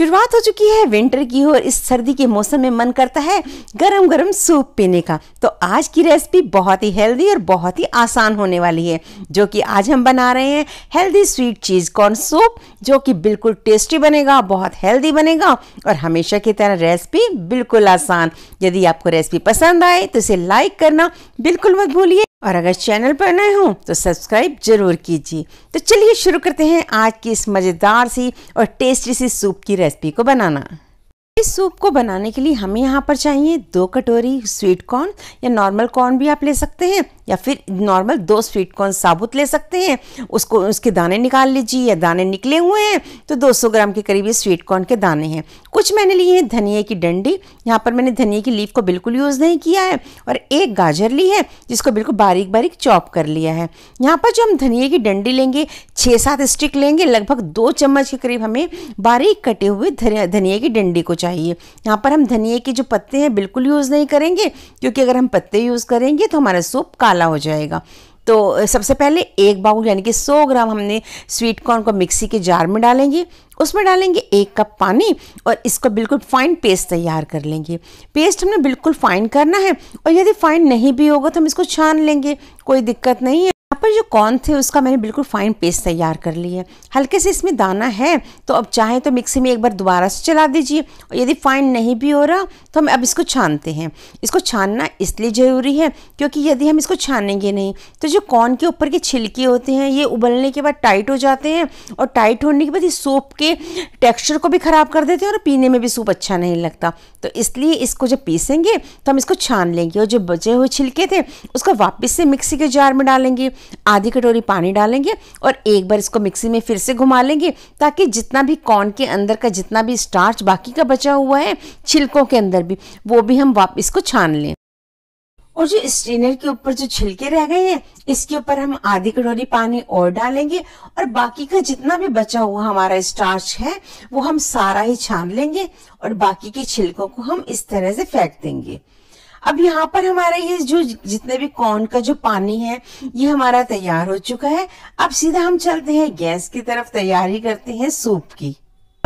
शुरुआत हो चुकी है विंटर की और इस सर्दी के मौसम में मन करता है गरम गरम सूप पीने का तो आज की रेसिपी बहुत ही हेल्दी और बहुत ही आसान होने वाली है जो कि आज हम बना रहे हैं healthy sweet cheese corn soup जो कि बिल्कुल टेस्टी बनेगा बहुत हेल्दी बनेगा और हमेशा की तरह रेसिपी बिल्कुल आसान यदि आपको रेसिपी पसंद आए तो इसे लाइक करना बिल्कुल मत भूलिए और अगर चैनल पर नए हो तो सब्सक्राइब जरूर कीजिए तो चलिए शुरू करते हैं आज की इस मज़ेदार सी और टेस्टी सी सूप की रेसिपी को बनाना इस सूप को बनाने के लिए हमें यहाँ पर चाहिए दो कटोरी स्वीट कॉर्न या नॉर्मल कॉर्न भी आप ले सकते हैं या फिर नॉर्मल दो स्वीट कॉर्न साबुत ले सकते हैं उसको उसके दाने निकाल लीजिए या दाने निकले हुए हैं तो 200 ग्राम के करीब ये स्वीट कॉर्न के दाने हैं कुछ मैंने लिए हैं धनिए की डंडी यहाँ पर मैंने धनिए की लीफ को बिल्कुल यूज़ नहीं किया है और एक गाजर ली है जिसको बिल्कुल बारीक बारीक चॉप कर लिया है यहाँ पर जो हम धनिए की डंडी लेंगे छः सात स्टिक लेंगे लगभग दो चम्मच के करीब हमें बारीक कटे हुए धनिए की डंडी को चाहिए यहाँ पर हम धनिए के जो पत्ते हैं बिल्कुल यूज़ नहीं करेंगे क्योंकि अगर हम पत्ते यूज़ करेंगे तो हमारा सूप काला काला हो जाएगा तो सबसे पहले एक बाउल यानी कि 100 ग्राम हमने स्वीट कॉर्न को मिक्सी के जार में डालेंगे उसमें डालेंगे एक कप पानी और इसको बिल्कुल फाइन पेस्ट तैयार कर लेंगे पेस्ट हमने बिल्कुल फाइन करना है और यदि फाइन नहीं भी होगा तो हम इसको छान लेंगे कोई दिक्कत नहीं है यहाँ पर जो कॉर्न थे उसका मैंने बिल्कुल फाइन पेस्ट तैयार कर ली है हल्के से इसमें दाना है तो अब चाहे तो मिक्सी में एक बार दोबारा से चला दीजिए और यदि फाइन नहीं भी हो रहा तो हम अब इसको छानते हैं इसको छानना इसलिए ज़रूरी है क्योंकि यदि हम इसको छानेंगे नहीं तो जो कॉर्न के ऊपर के छिलके होते हैं ये उबलने के बाद टाइट हो जाते हैं और टाइट होने के बाद ये सूप के टेक्स्चर को भी ख़राब कर देते हैं और पीने में भी सूप अच्छा नहीं लगता तो इसलिए इसको जब पीसेंगे तो हम इसको छान लेंगे और जो बचे हुए छिलके थे उसको वापस से मिक्सी के जार में डालेंगे आधी कटोरी पानी डालेंगे और एक बार इसको मिक्सी में फिर से घुमा लेंगे ताकि जितना भी कॉर्न के अंदर का जितना भी स्टार्च बाकी का बचा हुआ है छिलकों के अंदर भी वो भी हम वापस इसको छान लें और जो स्ट्रेनर के ऊपर जो छिलके रह गए हैं इसके ऊपर हम आधी कटोरी पानी और डालेंगे और बाकी का जितना भी बचा हुआ हमारा स्टार्च है वो हम सारा ही छान लेंगे और बाकी के छिलकों को हम इस तरह से फेंक देंगे अब यहाँ पर हमारा ये जो जितने भी कॉर्न का जो पानी है ये हमारा तैयार हो चुका है अब सीधा हम चलते हैं गैस की तरफ तैयारी करते हैं सूप की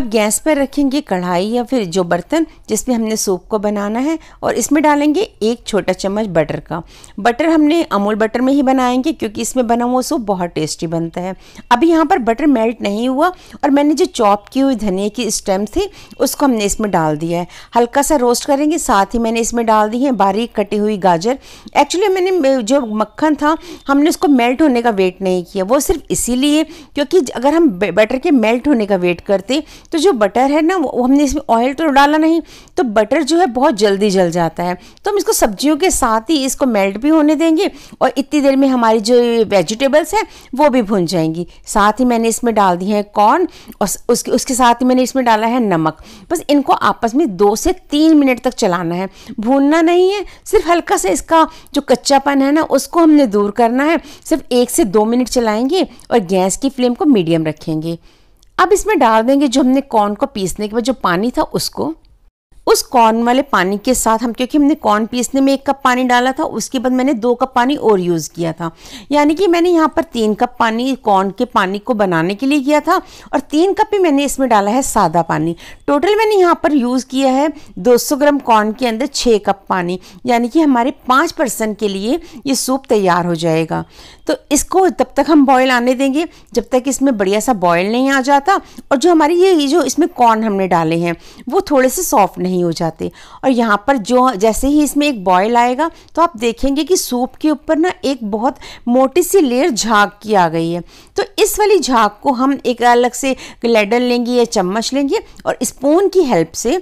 अब गैस पर रखेंगे कढ़ाई या फिर जो बर्तन जिसमें हमने सूप को बनाना है और इसमें डालेंगे एक छोटा चम्मच बटर का बटर हमने अमूल बटर में ही बनाएंगे क्योंकि इसमें बना हुआ सूप बहुत टेस्टी बनता है अभी यहाँ पर बटर मेल्ट नहीं हुआ और मैंने जो चॉप की हुई धनिया की स्टेम थी उसको हमने इसमें डाल दिया है हल्का सा रोस्ट करेंगे साथ ही मैंने इसमें डाल दी है बारीक कटी हुई गाजर एक्चुअली मैंने जो मक्खन था हमने उसको मेल्ट होने का वेट नहीं किया वो सिर्फ इसीलिए क्योंकि अगर हम बटर के मेल्ट होने का वेट करते तो जो बटर है ना वो हमने इसमें ऑयल तो डाला नहीं तो बटर जो है बहुत जल्दी जल जाता है तो हम इसको सब्जियों के साथ ही इसको मेल्ट भी होने देंगे और इतनी देर में हमारी जो वेजिटेबल्स हैं वो भी भुन जाएंगी साथ ही मैंने इसमें डाल दी है कॉर्न और उसके उसके साथ ही मैंने इसमें डाला है नमक बस इनको आपस में दो से तीन मिनट तक चलाना है भूनना नहीं है सिर्फ हल्का सा इसका जो कच्चापन है ना उसको हमने दूर करना है सिर्फ एक से दो मिनट चलाएंगे और गैस की फ्लेम को मीडियम रखेंगे अब इसमें डाल देंगे जो हमने कॉर्न को पीसने के बाद जो पानी था उसको उस कॉर्न वाले पानी के साथ हम क्योंकि हमने कॉर्न पीसने में एक कप पानी डाला था उसके बाद मैंने दो कप पानी और यूज़ किया था यानी कि मैंने यहाँ पर तीन कप पानी कॉर्न के पानी को बनाने के लिए किया था और तीन कप ही मैंने इसमें डाला है सादा पानी टोटल मैंने यहाँ पर यूज़ किया है 200 ग्राम कॉर्न के अंदर छः कप पानी यानी कि हमारे पाँच पर्सन के लिए ये सूप तैयार हो जाएगा तो इसको तब तक हम बॉयल आने देंगे जब तक इसमें बढ़िया सा बॉयल नहीं आ जाता और जो हमारी ये जो इसमें कॉर्न हमने डाले हैं वो थोड़े से सॉफ्ट नहीं नहीं हो जाते और यहाँ पर जो जैसे ही इसमें एक बॉयल आएगा तो आप देखेंगे कि सूप के ऊपर ना एक बहुत मोटी सी लेयर झाग की आ गई है तो इस वाली झाग को हम एक अलग से लेडल लेंगे या चम्मच लेंगे और स्पून की हेल्प से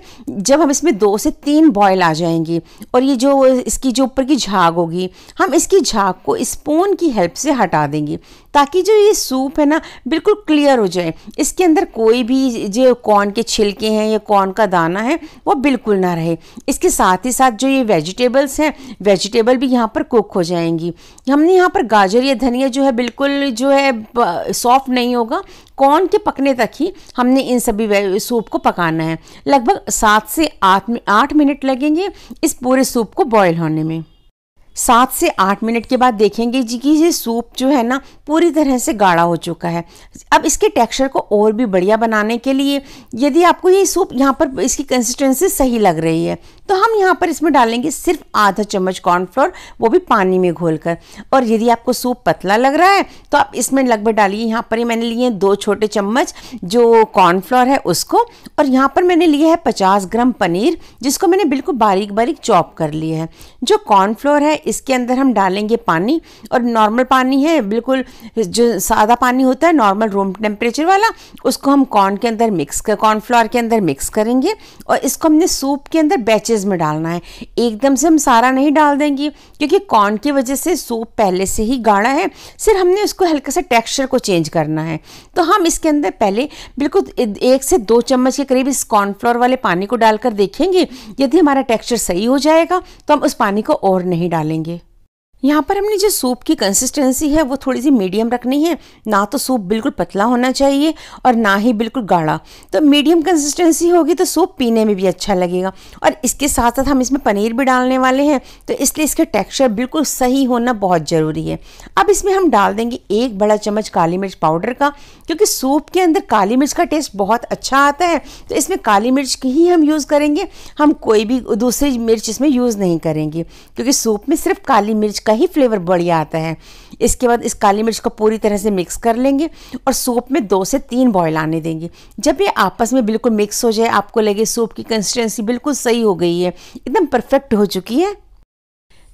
जब हम इसमें दो से तीन बॉयल आ जाएंगे और ये जो इसकी जो ऊपर की झाग होगी हम इसकी झाग को स्पून की हेल्प से हटा देंगे ताकि जो ये सूप है ना बिल्कुल क्लियर हो जाए इसके अंदर कोई भी जो कॉर्न के छिलके हैं या कॉर्न का दाना है वो बिल्कुल ना रहे इसके साथ ही साथ जो ये वेजिटेबल्स हैं वेजिटेबल भी यहाँ पर कुक हो जाएंगी हमने यहाँ पर गाजर या धनिया जो है बिल्कुल जो है सॉफ्ट नहीं होगा कॉर्न के पकने तक ही हमने इन सभी सूप को पकाना है लगभग सात से आठ आठ मिनट लगेंगे इस पूरे सूप को बॉयल होने में सात से आठ मिनट के बाद देखेंगे जी कि ये सूप जो है ना पूरी तरह से गाढ़ा हो चुका है अब इसके टेक्सचर को और भी बढ़िया बनाने के लिए यदि आपको ये सूप यहाँ पर इसकी कंसिस्टेंसी सही लग रही है तो हम यहाँ पर इसमें डालेंगे सिर्फ आधा चम्मच कॉर्नफ्लोर वो भी पानी में घोल कर और यदि आपको सूप पतला लग रहा है तो आप इसमें लगभग डालिए यहाँ पर ही मैंने लिए दो छोटे चम्मच जो कॉर्नफ्लोर है उसको और यहाँ पर मैंने लिया है पचास ग्राम पनीर जिसको मैंने बिल्कुल बारीक बारीक चॉप कर लिया है जो कॉर्नफ्लोर है इसके अंदर हम डालेंगे पानी और नॉर्मल पानी है बिल्कुल जो सादा पानी होता है नॉर्मल रूम टेम्परेचर वाला उसको हम कॉर्न के अंदर मिक्स कर कॉर्नफ्लावर के अंदर मिक्स करेंगे और इसको हमने सूप के अंदर बैचेज में डालना है एकदम से हम सारा नहीं डाल देंगे क्योंकि कॉर्न की वजह से सूप पहले से ही गाढ़ा है सिर्फ हमने उसको हल्के से टेक्स्चर को चेंज करना है तो हम इसके अंदर पहले बिल्कुल एक से दो चम्मच के करीब इस कॉर्नफ्लोर वाले पानी को डालकर देखेंगे यदि हमारा टेक्स्चर सही हो जाएगा तो हम उस पानी को और नहीं डालेंगे लेंगे यहाँ पर हमने जो सूप की कंसिस्टेंसी है वो थोड़ी सी मीडियम रखनी है ना तो सूप बिल्कुल पतला होना चाहिए और ना ही बिल्कुल गाढ़ा तो मीडियम कंसिस्टेंसी होगी तो सूप पीने में भी अच्छा लगेगा और इसके साथ साथ हम इसमें पनीर भी डालने वाले हैं तो इसलिए इसका टेक्स्चर बिल्कुल सही होना बहुत ज़रूरी है अब इसमें हम डाल देंगे एक बड़ा चम्मच काली मिर्च पाउडर का क्योंकि सूप के अंदर काली मिर्च का टेस्ट बहुत अच्छा आता है तो इसमें काली मिर्च की ही हम यूज़ करेंगे हम कोई भी दूसरी मिर्च इसमें यूज़ नहीं करेंगे क्योंकि सूप में सिर्फ काली मिर्च का का ही फ्लेवर बढ़िया आता है इसके बाद इस काली मिर्च को पूरी तरह से मिक्स कर लेंगे और सूप में दो से तीन बॉयल आने देंगे जब ये आपस में बिल्कुल मिक्स हो जाए आपको लगे सूप की कंसिस्टेंसी बिल्कुल सही हो गई है एकदम परफेक्ट हो चुकी है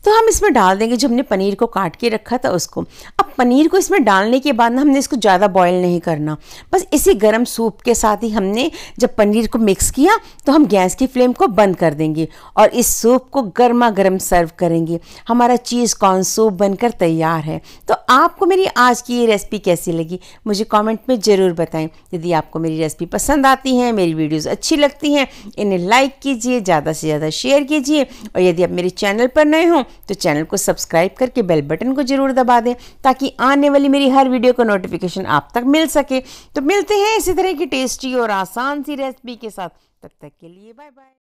तो हम इसमें डाल देंगे जो हमने पनीर को काट के रखा था उसको अब पनीर को इसमें डालने के बाद ना हमने इसको ज़्यादा बॉयल नहीं करना बस इसी गर्म सूप के साथ ही हमने जब पनीर को मिक्स किया तो हम गैस की फ्लेम को बंद कर देंगे और इस सूप को गर्मा गर्म सर्व करेंगे हमारा चीज़ कॉर्न सूप बनकर तैयार है तो आपको मेरी आज की ये रेसिपी कैसी लगी मुझे कमेंट में ज़रूर बताएं यदि आपको मेरी रेसिपी पसंद आती है मेरी वीडियोस अच्छी लगती हैं इन्हें लाइक कीजिए ज़्यादा से ज़्यादा शेयर कीजिए और यदि आप मेरे चैनल पर नए हों तो चैनल को सब्सक्राइब करके बेल बटन को ज़रूर दबा दें ताकि आने वाली मेरी हर वीडियो का नोटिफिकेशन आप तक मिल सके तो मिलते हैं इसी तरह की टेस्टी और आसान सी रेसिपी के साथ तब तक के लिए बाय बाय